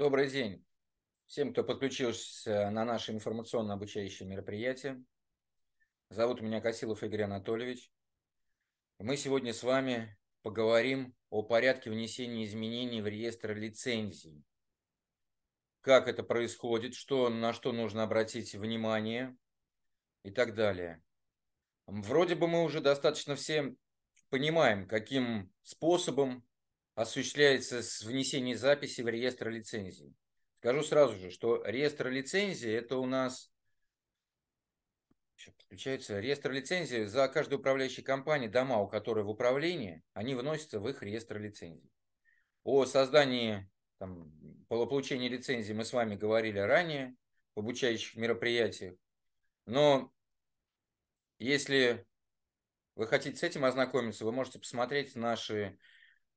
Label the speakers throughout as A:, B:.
A: Добрый день всем, кто подключился на наше информационно-обучающее мероприятие. Зовут меня Косилов Игорь Анатольевич. Мы сегодня с вами поговорим о порядке внесения изменений в реестр лицензий. Как это происходит, что, на что нужно обратить внимание и так далее. Вроде бы мы уже достаточно все понимаем, каким способом осуществляется с внесением записи в реестр лицензий. Скажу сразу же, что реестр лицензий это у нас подключается реестр лицензий за каждой управляющей компанией, дома, у которой в управлении, они вносятся в их реестр лицензий. О создании, там, получении лицензии мы с вами говорили ранее в обучающих мероприятиях. Но если вы хотите с этим ознакомиться, вы можете посмотреть наши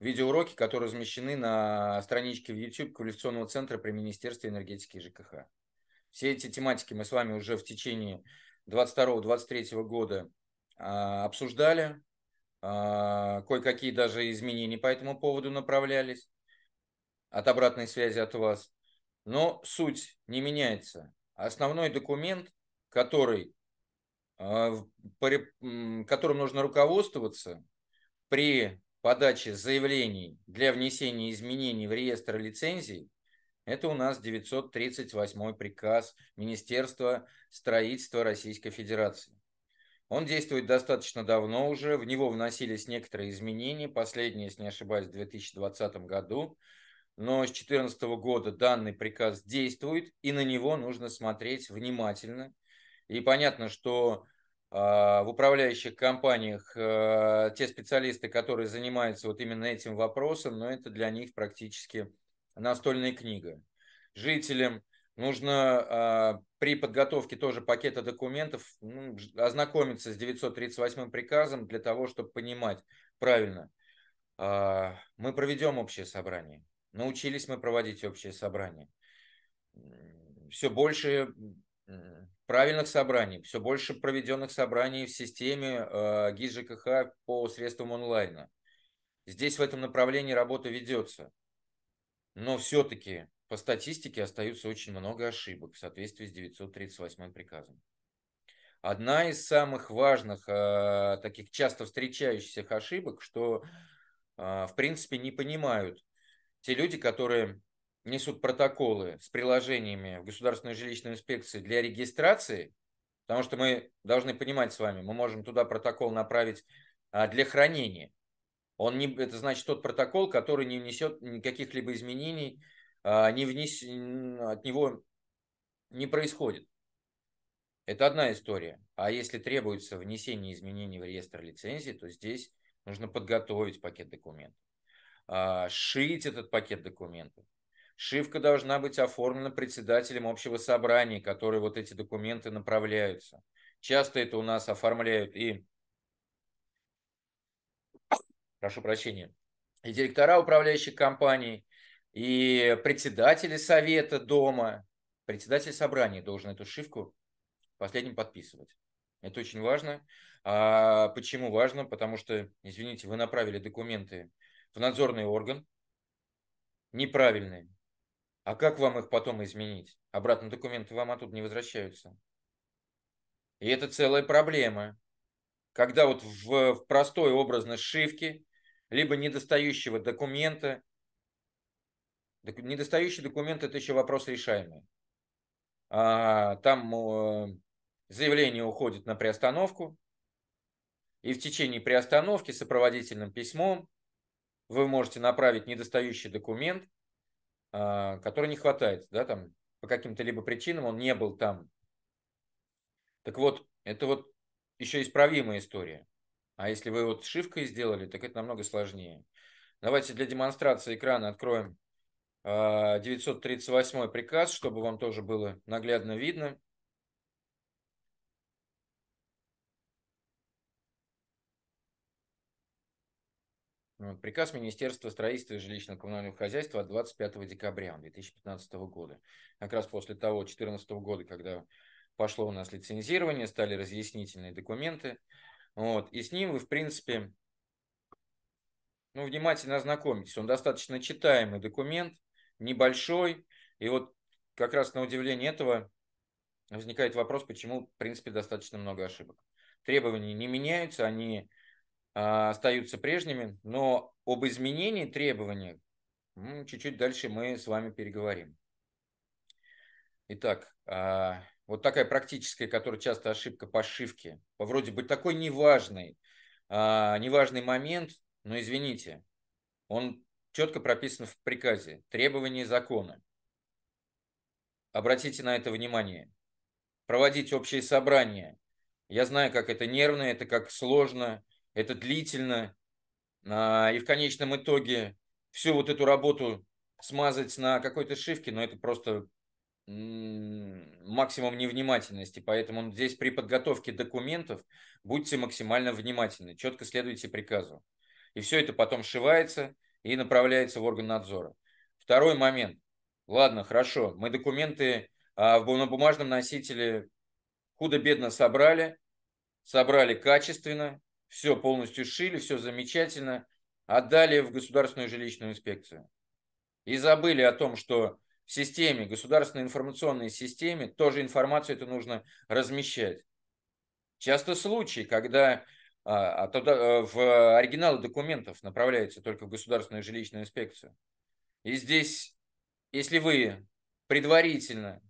A: видеоуроки, которые размещены на страничке в YouTube Квалификационного центра при Министерстве энергетики и ЖКХ. Все эти тематики мы с вами уже в течение 22-23 года а, обсуждали, а, кое-какие даже изменения по этому поводу направлялись от обратной связи от вас. Но суть не меняется. Основной документ, который, а, которым нужно руководствоваться при подачи заявлений для внесения изменений в реестр лицензий, это у нас 938 приказ Министерства строительства Российской Федерации. Он действует достаточно давно уже, в него вносились некоторые изменения, последние, если не ошибаюсь, в 2020 году, но с 2014 года данный приказ действует, и на него нужно смотреть внимательно. И понятно, что а, в управляющих компаниях а, те специалисты, которые занимаются вот именно этим вопросом, но это для них практически настольная книга. Жителям нужно а, при подготовке тоже пакета документов ну, ознакомиться с 938 приказом для того, чтобы понимать правильно. Мы проведем общее собрание. Научились мы проводить общее собрание. Все больше правильных собраний, все больше проведенных собраний в системе э, ГИС ЖКХ по средствам онлайна. Здесь в этом направлении работа ведется. Но все-таки по статистике остаются очень много ошибок в соответствии с 938 приказом. Одна из самых важных, э, таких часто встречающихся ошибок, что, э, в принципе, не понимают те люди, которые несут протоколы с приложениями в Государственную жилищную инспекцию для регистрации, потому что мы должны понимать с вами, мы можем туда протокол направить а, для хранения. Он не, это значит тот протокол, который не внесет никаких либо изменений, а, не внес, от него не происходит. Это одна история. А если требуется внесение изменений в реестр лицензии, то здесь нужно подготовить пакет документов, а, шить этот пакет документов, Шивка должна быть оформлена председателем общего собрания, который вот эти документы направляются. Часто это у нас оформляют и, прошу прощения, и директора управляющих компаний, и председатели совета дома. Председатель собрания должен эту шивку последним подписывать. Это очень важно. А почему важно? Потому что, извините, вы направили документы в надзорный орган, неправильные. А как вам их потом изменить? Обратно документы вам оттуда не возвращаются. И это целая проблема. Когда вот в, в простой образной шивке, либо недостающего документа, док, недостающий документ – это еще вопрос решаемый. А, там э, заявление уходит на приостановку, и в течение приостановки сопроводительным письмом вы можете направить недостающий документ – а, который не хватает, да, там по каким-то либо причинам он не был там. Так вот, это вот еще исправимая история. А если вы вот шивкой сделали, так это намного сложнее. Давайте для демонстрации экрана откроем 938 а, приказ, чтобы вам тоже было наглядно видно. Э, приказ Министерства строительства и жилищно-коммунального хозяйства от 25 декабря 2015 года. Как раз после того 2014 года, когда пошло у нас лицензирование, стали разъяснительные документы. Вот. И с ним вы, в принципе, ну, внимательно ознакомитесь. Он достаточно читаемый документ, небольшой. И вот как раз на удивление этого возникает вопрос, почему, в принципе, достаточно много ошибок. Требования не меняются, они а, остаются прежними, но об изменении требований чуть-чуть дальше мы с вами переговорим. Итак, а, вот такая практическая, которая часто ошибка пошивки, по вроде бы такой неважный, а, неважный момент, но извините, он четко прописан в приказе, требования закона. Обратите на это внимание. Проводить общие собрания. Я знаю, как это нервно, это как сложно, это длительно, а, и в конечном итоге всю вот эту работу смазать на какой-то шивке, но это просто максимум невнимательности. Поэтому здесь при подготовке документов будьте максимально внимательны, четко следуйте приказу. И все это потом шивается и направляется в орган надзора. Второй момент. Ладно, хорошо, мы документы а, на бумажном носителе худо-бедно собрали, собрали качественно, все полностью шили, все замечательно, отдали в государственную жилищную инспекцию. И забыли о том, что в системе, государственной информационной системе, тоже информацию это нужно размещать. Часто случаи, когда а, а, туда, в оригиналы документов направляются только в государственную жилищную инспекцию. И здесь, если вы предварительно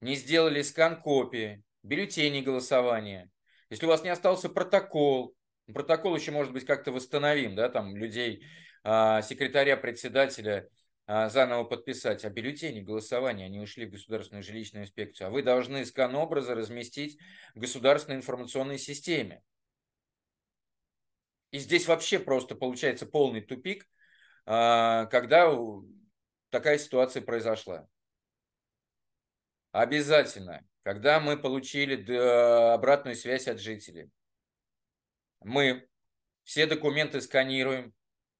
A: не сделали скан копии, бюллетеней голосования, если у вас не остался протокол, Протокол еще, может быть, как-то восстановим, да, там людей, а, секретаря, председателя а, заново подписать, а бюллетени голосования, они ушли в государственную жилищную инспекцию, а вы должны скан образа разместить в государственной информационной системе. И здесь вообще просто получается полный тупик, а, когда такая ситуация произошла. Обязательно, когда мы получили обратную связь от жителей, мы все документы сканируем,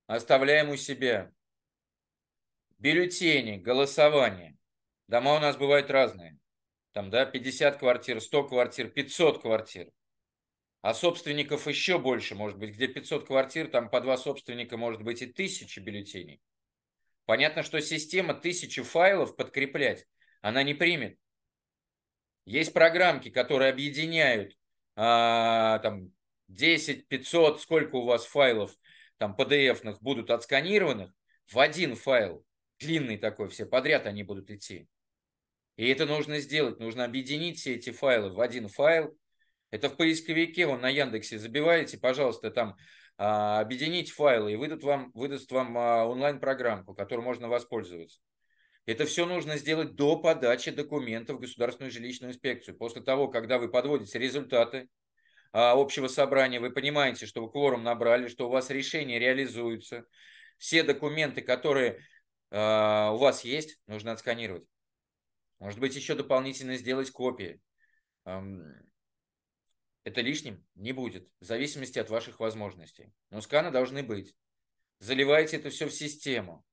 A: оставляем у себя. Бюллетени, голосование. Дома у нас бывают разные. Там, да, 50 квартир, 100 квартир, 500 квартир. А собственников еще больше, может быть, где 500 квартир, там по два собственника может быть и тысячи бюллетеней. Понятно, что система тысячи файлов подкреплять, она не примет. Есть программки, которые объединяют а, там, 10, 500, сколько у вас файлов там PDF-ных будут отсканированных в один файл, длинный такой, все подряд они будут идти. И это нужно сделать, нужно объединить все эти файлы в один файл. Это в поисковике, вон на Яндексе забиваете, пожалуйста, там а, объединить файлы, и выдаст вам, выдаст вам а, онлайн-программку, которую можно воспользоваться. Это все нужно сделать до подачи документов в Государственную жилищную инспекцию. После того, когда вы подводите результаты, а, общего собрания, вы понимаете, что вы кворум набрали, что у вас решения реализуются. Все документы, которые а, у вас есть, нужно отсканировать. Может быть, еще дополнительно сделать копии. Это лишним не будет, в зависимости от ваших возможностей. Но сканы должны быть. Заливаете это все в систему.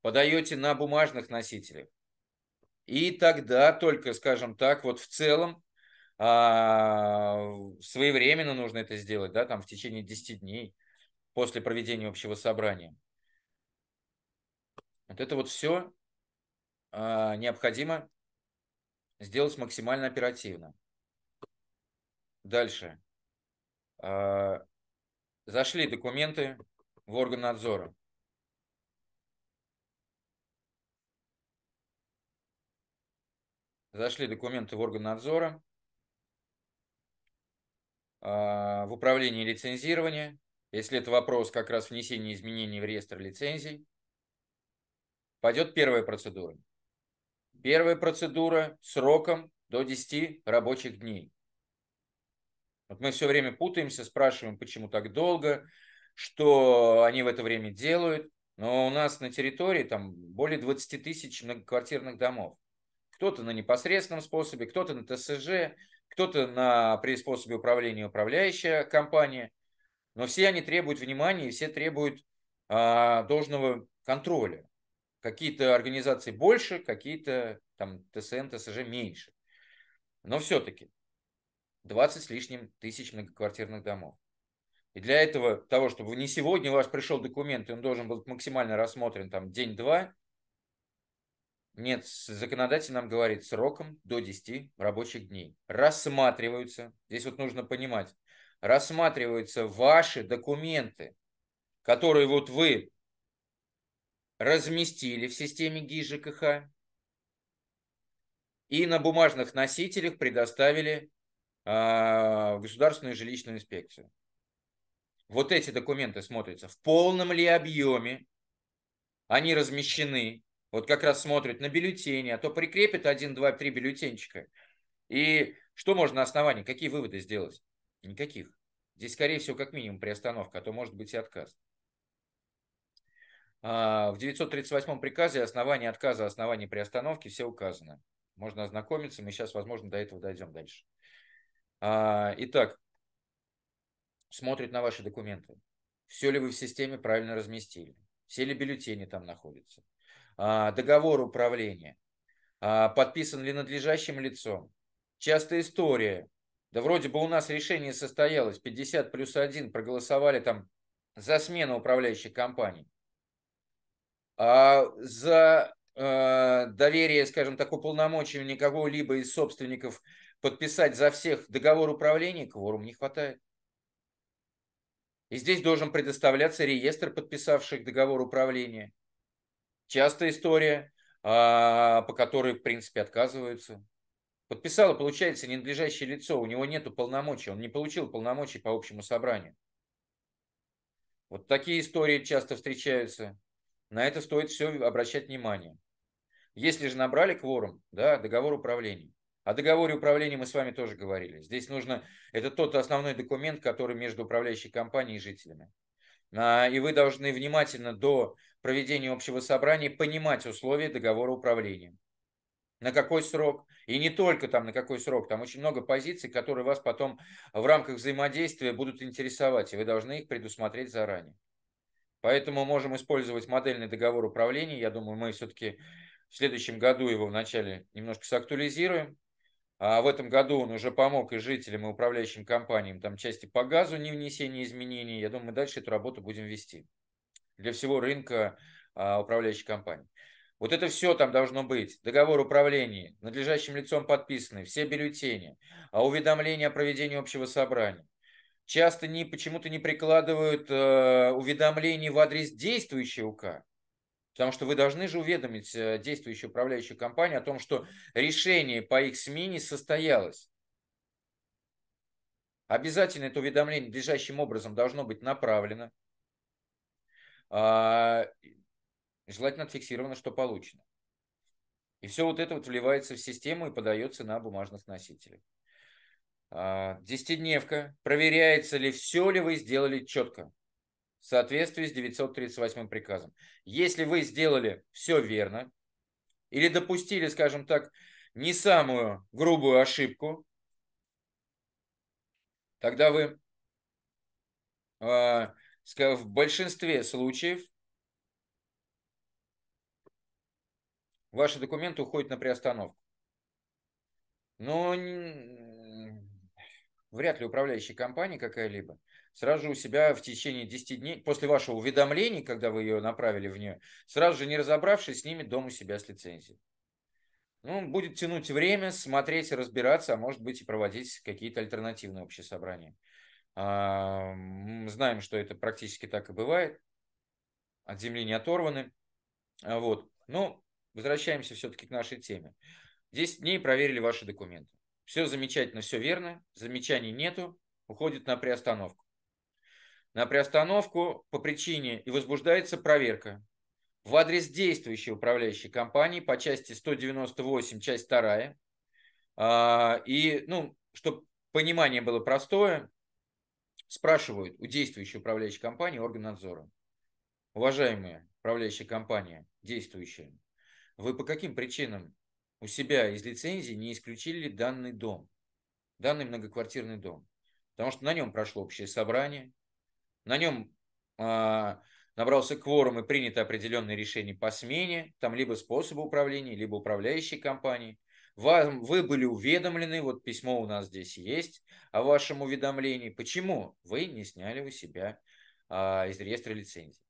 A: Подаете на бумажных носителях. И тогда только, скажем так, вот в целом а, своевременно нужно это сделать, да, там в течение 10 дней после проведения общего собрания. Вот это вот все а, необходимо сделать максимально оперативно. Дальше. А, зашли документы в орган надзора. Зашли документы в орган надзора. А, в управлении лицензирования, если это вопрос как раз внесения изменений в реестр лицензий, пойдет первая процедура. Первая процедура сроком до 10 рабочих дней. Вот мы все время путаемся, спрашиваем, почему так долго, что они в это время делают. Но у нас на территории там более 20 тысяч многоквартирных домов. Кто-то на непосредственном способе, кто-то на ТСЖ, кто-то на, при способе управления управляющая компания, но все они требуют внимания и все требуют а, должного контроля. Какие-то организации больше, какие-то там ТСН, ТСЖ меньше. Но все-таки 20 с лишним тысяч многоквартирных домов. И для этого, того, чтобы не сегодня у вас пришел документ, и он должен быть максимально рассмотрен там день-два, нет, законодатель нам говорит сроком до 10 рабочих дней. Рассматриваются, здесь вот нужно понимать, рассматриваются ваши документы, которые вот вы разместили в системе ГИ ЖКХ и на бумажных носителях предоставили э, Государственную жилищную инспекцию. Вот эти документы смотрятся в полном ли объеме, они размещены вот как раз смотрят на бюллетени, а то прикрепит один, два, три бюллетенчика. И что можно на основании, какие выводы сделать? Никаких. Здесь, скорее всего, как минимум приостановка, а то может быть и отказ. А, в 938 приказе основание отказа, основание приостановки все указано. Можно ознакомиться, мы сейчас, возможно, до этого дойдем дальше. А, итак, смотрит на ваши документы. Все ли вы в системе правильно разместили? Все ли бюллетени там находятся? А, договор управления, а, подписан ли надлежащим лицом. Часто история. Да вроде бы у нас решение состоялось, 50 плюс 1 проголосовали там за смену управляющей компании. А за э, доверие, скажем так, уполномочивания кого-либо из собственников подписать за всех договор управления, кворум не хватает. И здесь должен предоставляться реестр подписавших договор управления частая история, а, по которой, в принципе, отказываются. Подписало, получается, ненадлежащее лицо, у него нет полномочий, он не получил полномочий по общему собранию. Вот такие истории часто встречаются. На это стоит все обращать внимание. Если же набрали кворум, да, договор управления. О договоре управления мы с вами тоже говорили. Здесь нужно, это тот основной документ, который между управляющей компанией и жителями. А, и вы должны внимательно до проведения общего собрания понимать условия договора управления. На какой срок? И не только там на какой срок. Там очень много позиций, которые вас потом в рамках взаимодействия будут интересовать, и вы должны их предусмотреть заранее. Поэтому можем использовать модельный договор управления. Я думаю, мы все-таки в следующем году его вначале немножко сактуализируем. А в этом году он уже помог и жителям, и управляющим компаниям там части по газу не внесение изменений. Я думаю, мы дальше эту работу будем вести для всего рынка а, управляющей компании. Вот это все там должно быть. Договор управления, надлежащим лицом подписаны, все бюллетени, а уведомления о проведении общего собрания. Часто не, почему-то не прикладывают э, уведомлений в адрес действующего УК. Потому что вы должны же уведомить э, действующую управляющую компанию о том, что решение по их СМИ не состоялось. Обязательно это уведомление надлежащим образом должно быть направлено. А, желательно отфиксировано, что получено. И все вот это вот вливается в систему и подается на бумажных носителях. А, десятидневка. Проверяется ли все ли вы сделали четко в соответствии с 938 приказом. Если вы сделали все верно или допустили, скажем так, не самую грубую ошибку, тогда вы а, в большинстве случаев ваши документы уходят на приостановку. Но вряд ли управляющая компания какая-либо сразу же у себя в течение 10 дней, после вашего уведомления, когда вы ее направили в нее, сразу же не разобравшись, снимет дом у себя с лицензией. Ну, будет тянуть время, смотреть, разбираться, а может быть и проводить какие-то альтернативные общие собрания. А, Мы знаем, что это практически так и бывает. От земли не оторваны. А, вот. Но возвращаемся все-таки к нашей теме. 10 дней проверили ваши документы. Все замечательно, все верно. Замечаний нету. Уходит на приостановку. На приостановку по причине и возбуждается проверка в адрес действующей управляющей компании по части 198, часть 2. А, и, ну, чтобы понимание было простое, спрашивают у действующей управляющей компании орган надзора. Уважаемые управляющая компания, действующая, вы по каким причинам у себя из лицензии не исключили данный дом, данный многоквартирный дом? Потому что на нем прошло общее собрание, на нем а, набрался кворум и принято определенное решение по смене, там либо способа управления, либо управляющей компании. Вам, вы были уведомлены, вот письмо у нас здесь есть о вашем уведомлении. Почему вы не сняли у себя а, из реестра лицензии?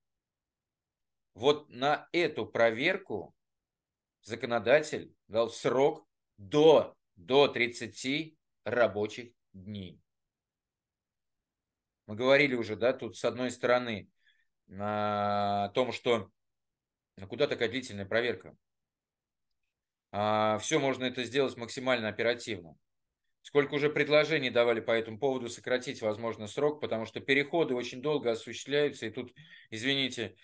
A: Вот на эту проверку законодатель дал срок до, до 30 рабочих дней. Мы говорили уже, да, тут с одной стороны а, о том, что ну, куда такая длительная проверка? А, все можно это сделать максимально оперативно. Сколько уже предложений давали по этому поводу сократить, возможно, срок, потому что переходы очень долго осуществляются, и тут, извините,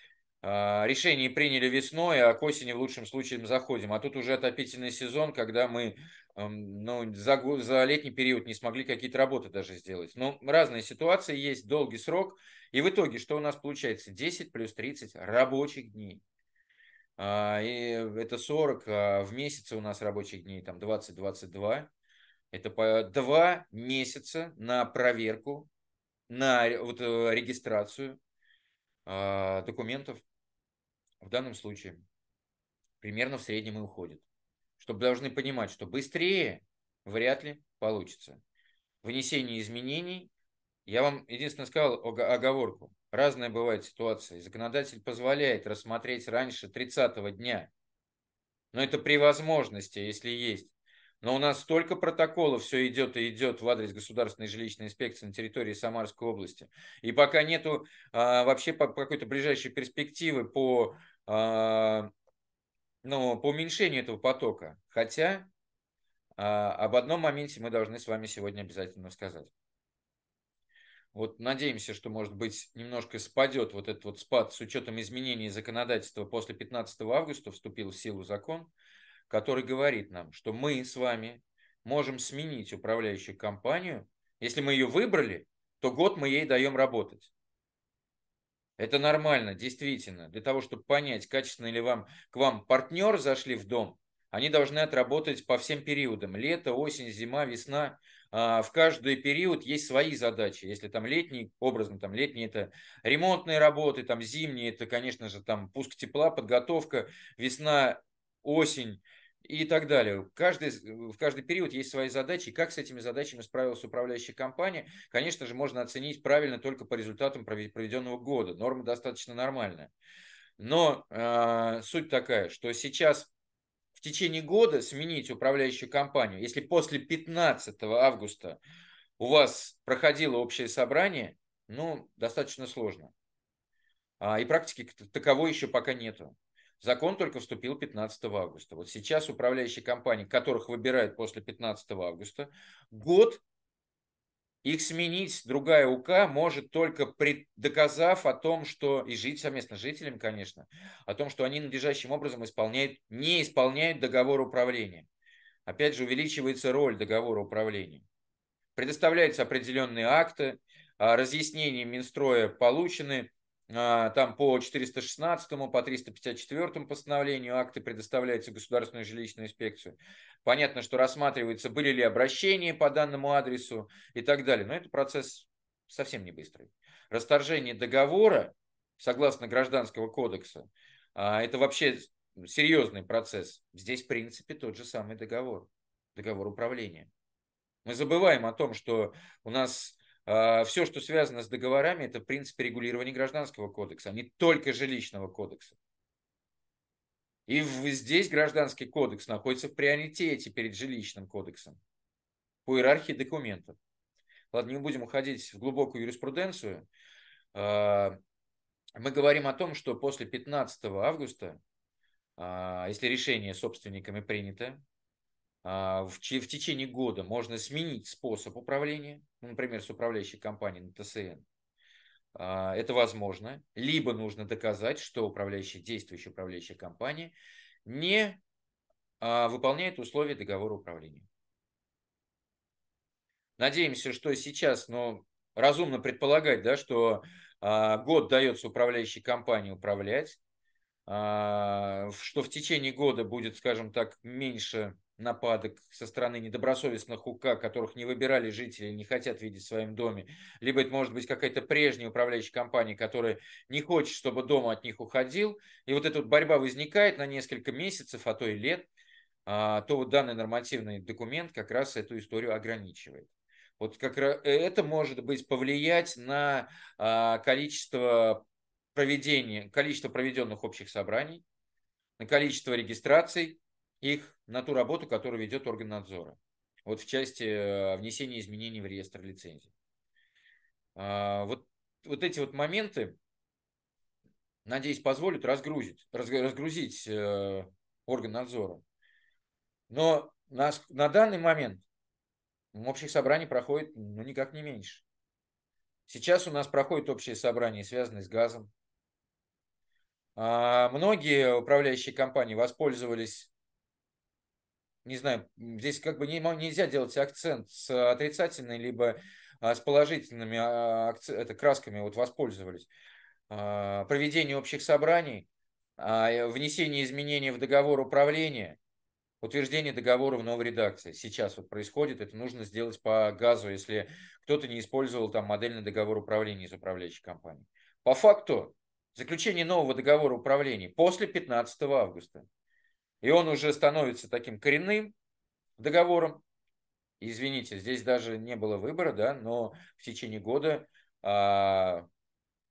A: а, решение приняли весной, а к осени в лучшем случае мы заходим. А тут уже отопительный сезон, когда мы эм, ну, за, за летний период не смогли какие-то работы даже сделать. Но ну, разные ситуации есть, долгий срок. И в итоге что у нас получается? 10 плюс 30 рабочих дней. А, и это 40, а, в месяц у нас рабочих дней там 20-22. Это по два месяца на проверку, на вот, э, регистрацию а, документов. В данном случае примерно в среднем и уходит. Чтобы должны понимать, что быстрее вряд ли получится. Внесение изменений. Я вам единственное сказал оговорку. Разные бывают ситуации. законодатель позволяет рассмотреть раньше 30 дня. Но это при возможности, если есть. Но у нас столько протоколов все идет и идет в адрес Государственной жилищной инспекции на территории Самарской области. И пока нету а, вообще по, какой-то ближайшей перспективы по, а, ну, по уменьшению этого потока. Хотя а, об одном моменте мы должны с вами сегодня обязательно сказать. Вот надеемся, что, может быть, немножко спадет вот этот вот спад с учетом изменений законодательства после 15 августа вступил в силу закон, который говорит нам, что мы с вами можем сменить управляющую компанию. Если мы ее выбрали, то год мы ей даем работать. Это нормально, действительно. Для того, чтобы понять, качественно ли вам, к вам партнер зашли в дом они должны отработать по всем периодам. Лето, осень, зима, весна. А, в каждый период есть свои задачи. Если там летний, образно, там летний это ремонтные работы, там зимние это, конечно же, там пуск тепла, подготовка, весна, осень и так далее. Каждый, в каждый период есть свои задачи. Как с этими задачами справилась управляющая компания, конечно же, можно оценить правильно только по результатам проведенного года. Норма достаточно нормальная. Но э, суть такая, что сейчас течение года сменить управляющую компанию, если после 15 августа у вас проходило общее собрание, ну, достаточно сложно. А, и практики таковой еще пока нету. Закон только вступил 15 августа. Вот сейчас управляющие компании, которых выбирают после 15 августа, год их сменить другая УК может только пред... доказав о том, что и жить совместно с жителями, конечно, о том, что они надлежащим образом исполняют, не исполняют договор управления. Опять же, увеличивается роль договора управления. Предоставляются определенные акты, а разъяснения Минстроя получены, а, там по 416, по 354 постановлению акты предоставляются в Государственную жилищную инспекцию. Понятно, что рассматривается, были ли обращения по данному адресу и так далее. Но это процесс совсем не быстрый. Расторжение договора, согласно Гражданского кодекса, а, это вообще серьезный процесс. Здесь, в принципе, тот же самый договор, договор управления. Мы забываем о том, что у нас а, все, что связано с договорами, это принцип регулирования гражданского кодекса, а не только жилищного кодекса. И здесь гражданский кодекс находится в приоритете перед жилищным кодексом по иерархии документов. Ладно, не будем уходить в глубокую юриспруденцию. А, мы говорим о том, что после 15 августа, а, если решение собственниками принято, а, в, в течение года можно сменить способ управления, ну, например, с управляющей компанией на ТСН. А, это возможно. Либо нужно доказать, что управляющая, действующая управляющая компания не а, выполняет условия договора управления. Надеемся, что сейчас, но разумно предполагать, да, что год дается управляющей компании управлять, что в течение года будет, скажем так, меньше нападок со стороны недобросовестных УК, которых не выбирали жители, не хотят видеть в своем доме, либо это может быть какая-то прежняя управляющая компания, которая не хочет, чтобы дом от них уходил. И вот эта вот борьба возникает на несколько месяцев, а то и лет, а, то вот данный нормативный документ как раз эту историю ограничивает. Вот как раз э, это может быть повлиять на а, количество проведения, количество проведенных общих собраний, на количество регистраций, их на ту работу, которую ведет орган надзора. Вот в части э, внесения изменений в реестр лицензий. А, вот, вот эти вот моменты, надеюсь, позволят разгрузить, разгрузить э, орган надзора. Но на, на данный момент общих собраний проходит ну, никак не меньше. Сейчас у нас проходит общее собрание, связанное с газом. А, многие управляющие компании воспользовались не знаю, здесь как бы не, нельзя делать акцент с а, отрицательной либо а, с положительными а, это, красками вот воспользовались. Проведение общих собраний, внесение изменений в договор управления, утверждение договора в новой редакции. Сейчас вот происходит, это нужно сделать по газу, если кто-то не использовал там модельный договор управления из управляющей компании. По факту заключение нового договора управления после 15 августа. И он уже становится таким коренным договором. Извините, здесь даже не было выбора, да, но в течение года а,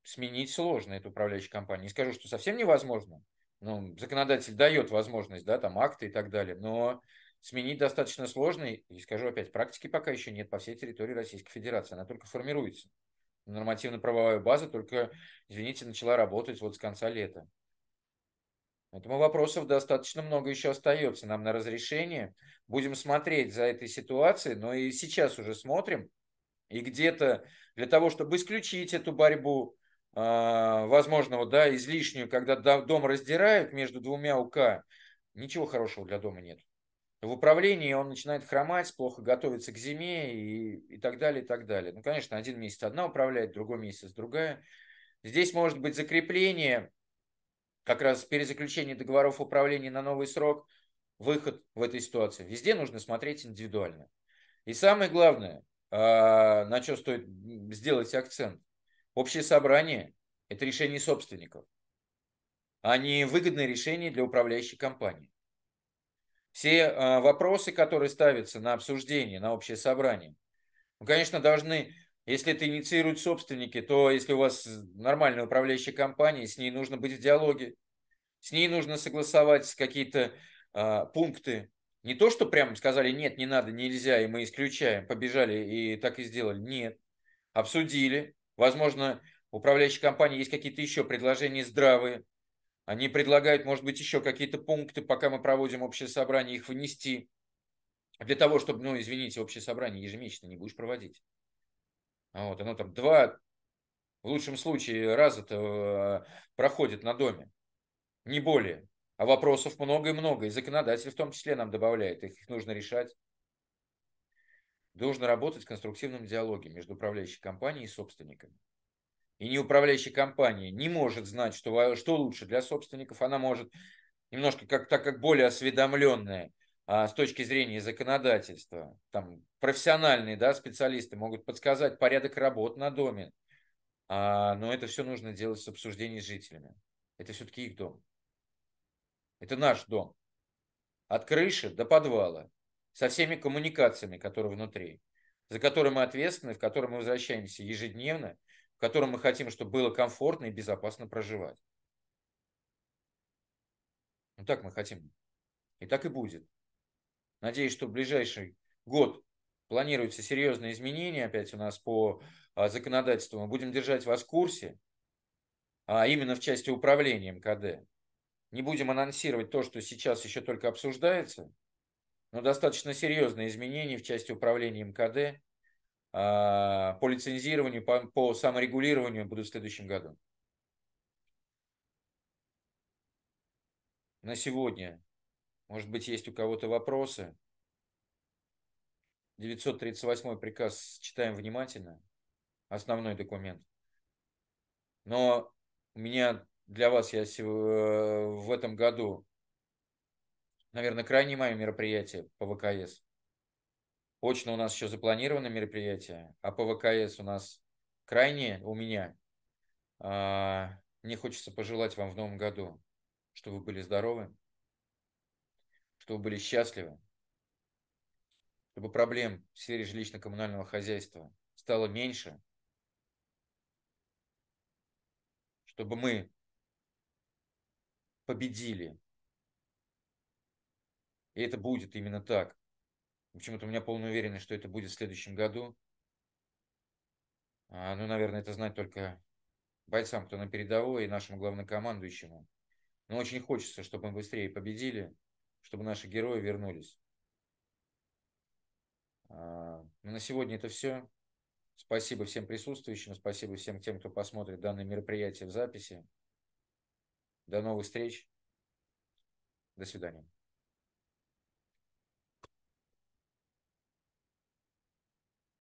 A: сменить сложно эту управляющую компанию. Не скажу, что совсем невозможно. Ну, законодатель дает возможность, да, там акты и так далее, но сменить достаточно сложно. И скажу опять, практики пока еще нет по всей территории Российской Федерации. Она только формируется. Нормативно-правовая база только, извините, начала работать вот с конца лета. Поэтому вопросов достаточно много еще остается нам на разрешение. Будем смотреть за этой ситуацией, но и сейчас уже смотрим. И где-то для того, чтобы исключить эту борьбу а, возможного, да, излишнюю, когда дом раздирают между двумя УК, ничего хорошего для дома нет. В управлении он начинает хромать, плохо готовится к зиме и, и так далее, и так далее. Ну, конечно, один месяц одна управляет, другой месяц другая. Здесь может быть закрепление как раз перезаключение договоров управления на новый срок, выход в этой ситуации. Везде нужно смотреть индивидуально. И самое главное, а, на что стоит сделать акцент. Общее собрание – это решение собственников, а не выгодное решение для управляющей компании. Все а, вопросы, которые ставятся на обсуждение, на общее собрание, ну, конечно, должны если это инициируют собственники, то если у вас нормальная управляющая компания, с ней нужно быть в диалоге, с ней нужно согласовать какие-то э, пункты. Не то, что прямо сказали, нет, не надо, нельзя, и мы исключаем, побежали и так и сделали. Нет. Обсудили. Возможно, управляющей компании есть какие-то еще предложения здравые. Они предлагают, может быть, еще какие-то пункты, пока мы проводим общее собрание, их внести. Для того, чтобы, ну, извините, общее собрание ежемесячно не будешь проводить. А вот, оно там два, в лучшем случае, раза это а, проходит на доме, не более. А вопросов много и много, и законодатель в том числе нам добавляет, их нужно решать. Должно работать в конструктивном диалоге между управляющей компанией и собственниками. И не управляющая компания не может знать, что, а, что лучше для собственников. Она может немножко, как, так как более осведомленная, а с точки зрения законодательства. Там профессиональные да, специалисты могут подсказать порядок работ на доме, а, но это все нужно делать с обсуждением с жителями. Это все-таки их дом. Это наш дом. От крыши до подвала. Со всеми коммуникациями, которые внутри. За которые мы ответственны, в которые мы возвращаемся ежедневно, в котором мы хотим, чтобы было комфортно и безопасно проживать. Ну так мы хотим. И так и будет. Надеюсь, что в ближайший год планируются серьезные изменения опять у нас по а, законодательству. Мы будем держать вас в курсе, а именно в части управления МКД. Не будем анонсировать то, что сейчас еще только обсуждается, но достаточно серьезные изменения в части управления МКД а, по лицензированию, по, по саморегулированию будут в следующем году. На сегодня может быть, есть у кого-то вопросы? 938 приказ читаем внимательно, основной документ. Но у меня для вас я э, в этом году, наверное, крайнее мое мероприятие по ВКС. Очно у нас еще запланировано мероприятие, а по ВКС у нас крайнее у меня. А, мне хочется пожелать вам в новом году, чтобы вы были здоровы, чтобы были счастливы, чтобы проблем в сфере жилищно-коммунального хозяйства стало меньше, чтобы мы победили. И это будет именно так. Почему-то у меня полная уверенность, что это будет в следующем году. А, ну, наверное, это знать только бойцам, кто на передовой, и нашему главнокомандующему. Но очень хочется, чтобы мы быстрее победили, чтобы наши герои вернулись. А, ну, на сегодня это все. Спасибо всем присутствующим, спасибо всем тем, кто посмотрит данное мероприятие в записи. До новых встреч. До свидания.